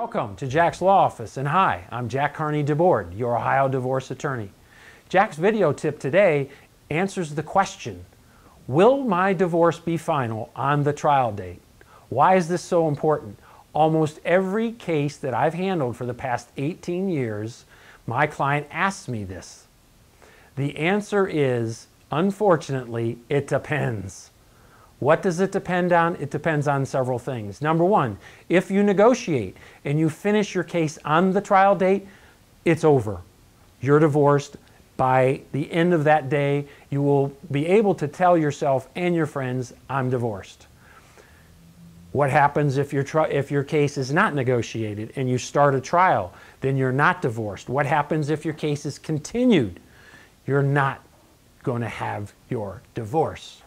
Welcome to Jack's Law Office, and hi, I'm Jack Carney DeBoard, your Ohio divorce attorney. Jack's video tip today answers the question Will my divorce be final on the trial date? Why is this so important? Almost every case that I've handled for the past 18 years, my client asks me this. The answer is, unfortunately, it depends. What does it depend on? It depends on several things. Number one, if you negotiate and you finish your case on the trial date, it's over. You're divorced. By the end of that day, you will be able to tell yourself and your friends, I'm divorced. What happens if your, if your case is not negotiated and you start a trial? Then you're not divorced. What happens if your case is continued? You're not going to have your divorce.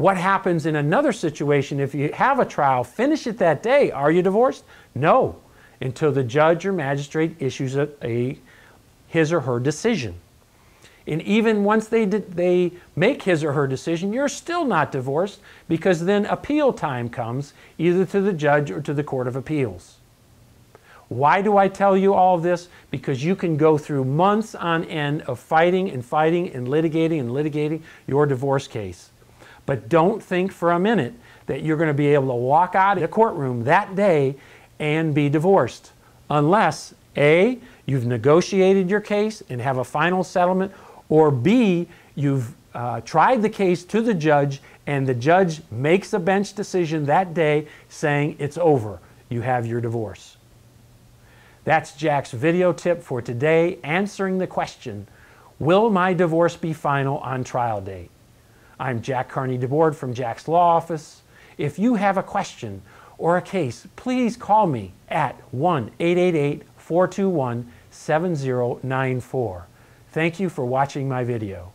What happens in another situation if you have a trial? Finish it that day. Are you divorced? No, until the judge or magistrate issues a, a his or her decision. And even once they, did, they make his or her decision, you're still not divorced because then appeal time comes either to the judge or to the Court of Appeals. Why do I tell you all this? Because you can go through months on end of fighting and fighting and litigating and litigating your divorce case. But don't think for a minute that you're going to be able to walk out of the courtroom that day and be divorced unless A, you've negotiated your case and have a final settlement, or B, you've uh, tried the case to the judge and the judge makes a bench decision that day saying it's over, you have your divorce. That's Jack's video tip for today answering the question Will my divorce be final on trial date? I'm Jack Carney DeBoard from Jack's Law Office. If you have a question or a case, please call me at 1 888 421 7094. Thank you for watching my video.